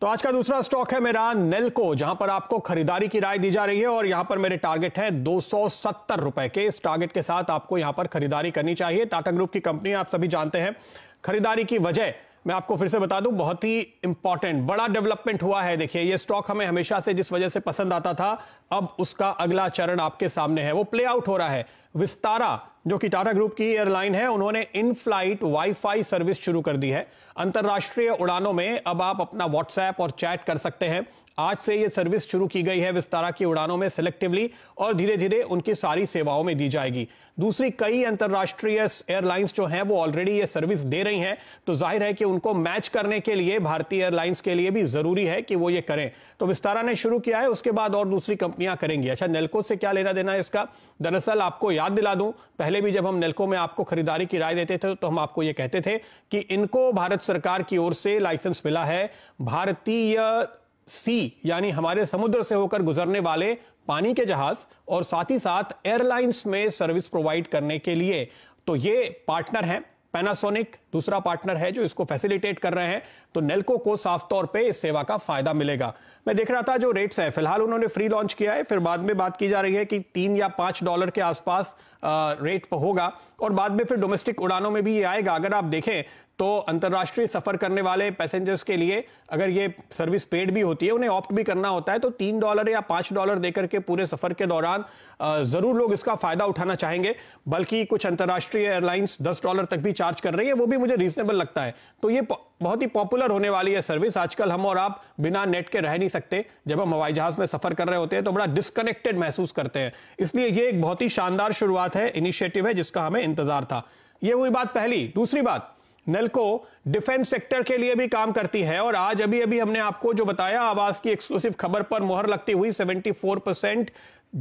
तो आज का दूसरा स्टॉक है मेरा नेल्को जहां पर आपको खरीदारी की राय दी जा रही है और यहां पर मेरे टारगेट है दो रुपए के इस टारगेट के साथ आपको यहां पर खरीदारी करनी चाहिए टाटा ग्रुप की कंपनी आप सभी जानते हैं खरीदारी की वजह मैं आपको फिर से बता दूं बहुत ही इंपॉर्टेंट बड़ा डेवलपमेंट हुआ है देखिए ये स्टॉक हमें हमेशा से जिस वजह से पसंद आता था अब उसका अगला चरण आपके सामने है वो प्ले आउट हो रहा है विस्तारा जो कि टाटा ग्रुप की एयरलाइन है उन्होंने इन फ्लाइट वाईफाई सर्विस शुरू कर दी है अंतर्राष्ट्रीय उड़ानों में अब आप अपना व्हाट्सएप और चैट कर सकते हैं आज से ये सर्विस शुरू की गई है विस्तारा की उड़ानों में सिलेक्टिवली और धीरे धीरे उनकी सारी सेवाओं में दी जाएगी दूसरी कई अंतर्राष्ट्रीय एयरलाइंस जो हैं वो ऑलरेडी ये सर्विस दे रही हैं तो जाहिर है कि उनको मैच करने के लिए भारतीय एयरलाइंस के लिए भी जरूरी है कि वो ये करें तो विस्तारा ने शुरू किया है उसके बाद और दूसरी कंपनियां करेंगी अच्छा नेल्को से क्या लेना देना है इसका दरअसल आपको याद याद दिला दूं पहले भी जब हम नेल्को में आपको खरीदारी की राय देते थे तो हम आपको ये कहते थे कि इनको भारत सरकार की ओर से लाइसेंस मिला है भारतीय सी यानी हमारे समुद्र से होकर गुजरने वाले पानी के जहाज और साथ ही साथ एयरलाइंस में सर्विस प्रोवाइड करने के लिए तो ये पार्टनर हैं पैनासोनिक दूसरा पार्टनर है जो इसको फैसिलिटेट कर रहे हैं तो नेल्को को साफ तौर पे इस सेवा का फायदा मिलेगा मैं देख रहा था जो रेट्स है फिलहाल उन्होंने फ्री लॉन्च किया है फिर बाद में बात की जा रही है कि तीन या पांच डॉलर के आसपास रेट होगा और बाद में फिर डोमेस्टिक उड़ानों में भी ये आएगा अगर आप देखें तो अंतर्राष्ट्रीय सफर करने वाले पैसेंजर्स के लिए अगर ये सर्विस पेड भी होती है उन्हें ऑप्ट भी करना होता है तो तीन डॉलर या पांच डॉलर देकर के पूरे सफर के दौरान जरूर लोग इसका फायदा उठाना चाहेंगे बल्कि कुछ अंतर्राष्ट्रीय एयरलाइंस दस डॉलर तक भी चार्ज कर रही है वो भी मुझे रीजनेबल लगता है तो ये बहुत ही पॉपुलर होने वाली है सर्विस आजकल हम और आप बिना नेट के रह नहीं सकते जब हम हवाई जहाज में सफर कर रहे होते हैं तो बड़ा डिस्कनेक्टेड महसूस करते हैं इसलिए ये एक बहुत ही शानदार शुरुआत है इनिशिएटिव है जिसका हमें इंतजार था ये हुई बात पहली दूसरी बात नेल्को डिफेंस सेक्टर के लिए भी काम करती है और आज अभी अभी हमने आपको जो बताया आवाज की एक्सक्लूसिव खबर पर मोहर लगती हुई 74 परसेंट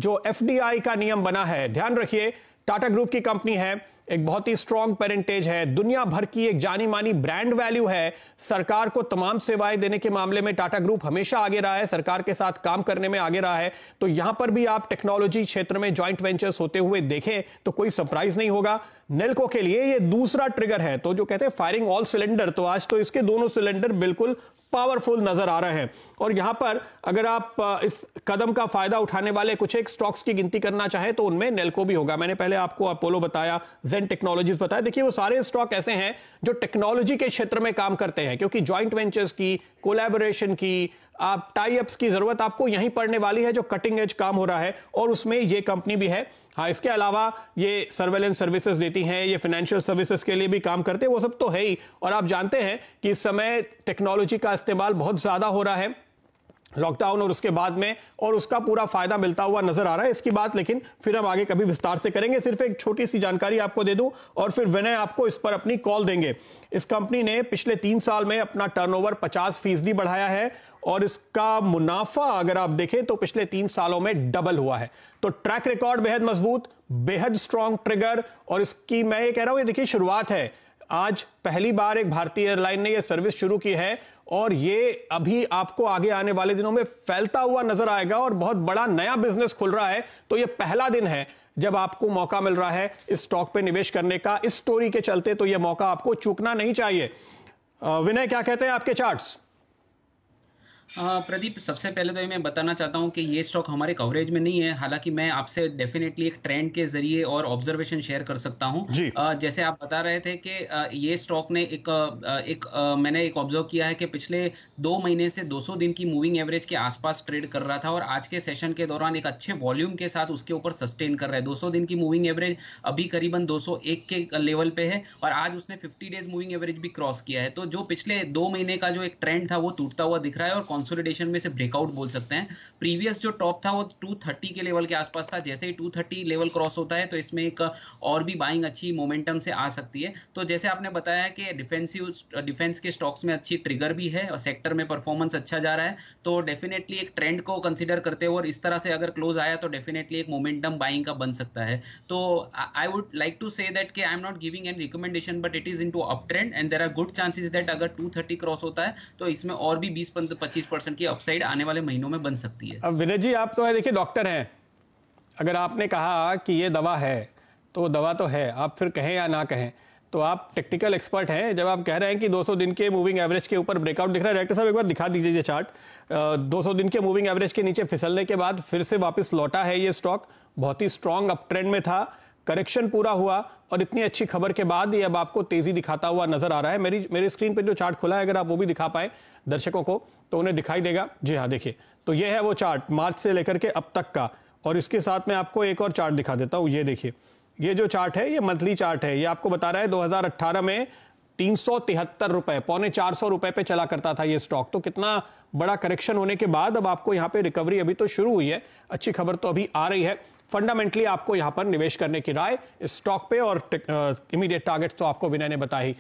जो एफडीआई का नियम बना है ध्यान रखिए टाटा ग्रुप की कंपनी है एक बहुत ही स्ट्रांग पेरेंटेज है दुनिया भर की एक जानी मानी ब्रांड वैल्यू है सरकार को तमाम सेवाएं देने के मामले में टाटा ग्रुप हमेशा आगे रहा है सरकार के साथ काम करने में आगे रहा है तो यहां पर भी आप टेक्नोलॉजी क्षेत्र में ज्वाइंट वेंचर्स होते हुए देखें तो कोई सरप्राइज नहीं होगा नेल्को के लिए ये दूसरा ट्रिगर है तो जो कहते हैं फायरिंग ऑल सिलेंडर तो आज तो इसके दोनों सिलेंडर बिल्कुल पावरफुल नजर आ रहे हैं और यहां पर अगर आप इस कदम का फायदा उठाने वाले कुछ एक स्टॉक्स की गिनती करना चाहे तो उनमें नेल्को भी होगा मैंने पहले आपको अपोलो बताया जेन टेक्नोलॉजीज बताया देखिए वो सारे स्टॉक ऐसे हैं जो टेक्नोलॉजी के क्षेत्र में काम करते हैं क्योंकि ज्वाइंट वेंचर्स की कोलेबोरेशन की आप टाई अप्स की जरूरत आपको यहीं पड़ने वाली है जो कटिंग एज काम हो रहा है और उसमें ये कंपनी भी है हाँ इसके अलावा ये सर्वेलेंस सर्विसेज देती हैं ये फाइनेंशियल सर्विसेज के लिए भी काम करते हैं वो सब तो है ही और आप जानते हैं कि इस समय टेक्नोलॉजी का इस्तेमाल बहुत ज्यादा हो रहा है लॉकडाउन और उसके बाद में और उसका पूरा फायदा मिलता हुआ नजर आ रहा है इसकी बात लेकिन फिर हम आगे कभी विस्तार से करेंगे सिर्फ एक छोटी सी जानकारी आपको दे दूं और फिर विनय आपको इस पर अपनी कॉल देंगे इस कंपनी ने पिछले तीन साल में अपना टर्नओवर 50 फीसदी बढ़ाया है और इसका मुनाफा अगर आप देखें तो पिछले तीन सालों में डबल हुआ है तो ट्रैक रिकॉर्ड बेहद मजबूत बेहद स्ट्रांग ट्रिगर और इसकी मैं ये कह रहा हूं ये देखिए शुरुआत है आज पहली बार एक भारतीय एयरलाइन ने यह सर्विस शुरू की है और ये अभी आपको आगे आने वाले दिनों में फैलता हुआ नजर आएगा और बहुत बड़ा नया बिजनेस खुल रहा है तो यह पहला दिन है जब आपको मौका मिल रहा है इस स्टॉक पे निवेश करने का इस स्टोरी के चलते तो यह मौका आपको चूकना नहीं चाहिए विनय क्या कहते हैं आपके चार्ट्स प्रदीप सबसे पहले तो ये मैं बताना चाहता हूँ कि ये स्टॉक हमारे कवरेज में नहीं है हालांकि मैं आपसे डेफिनेटली एक ट्रेंड के जरिए और ऑब्जर्वेशन शेयर कर सकता हूँ जैसे आप बता रहे थे कि ये स्टॉक ने एक एक मैंने एक ऑब्जर्व किया है कि पिछले दो महीने से 200 दिन की मूविंग एवरेज के आसपास ट्रेड कर रहा था और आज के सेशन के दौरान एक अच्छे वॉल्यूम के साथ उसके ऊपर सस्टेन कर रहा है दो दिन की मूविंग एवरेज अभी करीबन दो के लेवल पे है और आज उसने फिफ्टी डेज मूविंग एवरेज भी क्रॉस किया है तो जो पिछले दो महीने का जो एक ट्रेंड था वो टूटता हुआ दिख रहा है और कंसोलिडेशन में से ब्रेकआउट बोल सकते हैं प्रीवियस जो टॉप था वो 230 के लेवल के आसपास था जैसे ही 230 लेवल क्रॉस होता है तो इसमें एक और भी बाइंग अच्छी मोमेंटम से आ सकती है तो जैसे आपने बताया कि डिफेंसिव डिफेंस के स्टॉक्स में अच्छी ट्रिगर भी है और सेक्टर में परफॉर्मेंस अच्छा जा रहा है तो डेफिनेटली एक ट्रेंड को कंसिडर करते हुए और इस तरह से अगर क्लोज आया तो डेफिनेटली एक मोमेंटम बाइंग का बन सकता है तो I would like to say that के I am not giving an recommendation but it is in to up trend and there are good chances that अगर टू क्रॉस होता है तो इसमें और भी बीस पच्चीस बीस परसेंट की अपसाइड आने वाले महीनों में बन सकती है अब विनय जी आप तो है देखिए डॉक्टर हैं अगर आपने कहा कि ये दवा है तो दवा तो है आप फिर कहें या ना कहें तो आप टेक्निकल एक्सपर्ट हैं जब आप कह रहे हैं कि 200 दिन के मूविंग एवरेज के ऊपर ब्रेकआउट दिख रहा है डायरेक्टर साहब एक बार दिखा दीजिए चार्ट uh, 200 दिन के मूविंग एवरेज के नीचे फिसलने के बाद फिर से वापस लौटा है ये स्टॉक बहुत ही स्ट्रांग अप ट्रेंड में था करेक्शन पूरा हुआ और इतनी अच्छी खबर के बाद ये अब आपको तेजी दिखाता हुआ नजर आ रहा है मेरी मेरे स्क्रीन पे जो चार्ट खुला है अगर आप वो भी दिखा पाए दर्शकों को तो उन्हें दिखाई देगा जी हाँ देखिए तो ये है वो चार्ट मार्च से लेकर के अब तक का और इसके साथ में आपको एक और चार्ट दिखा देता हूँ ये देखिए ये जो चार्ट है ये मंथली चार्ट है ये आपको बता रहा है 2018 में तीन सौ तिहत्तर रुपए पौने चार सौ रुपए पे चला करता था ये स्टॉक तो कितना बड़ा करेक्शन होने के बाद अब आपको यहाँ पे रिकवरी अभी तो शुरू हुई है अच्छी खबर तो अभी आ रही है फंडामेंटली आपको यहां पर निवेश करने की राय स्टॉक पे और इमीडिएट टारगेट तो आपको विनय ने बताई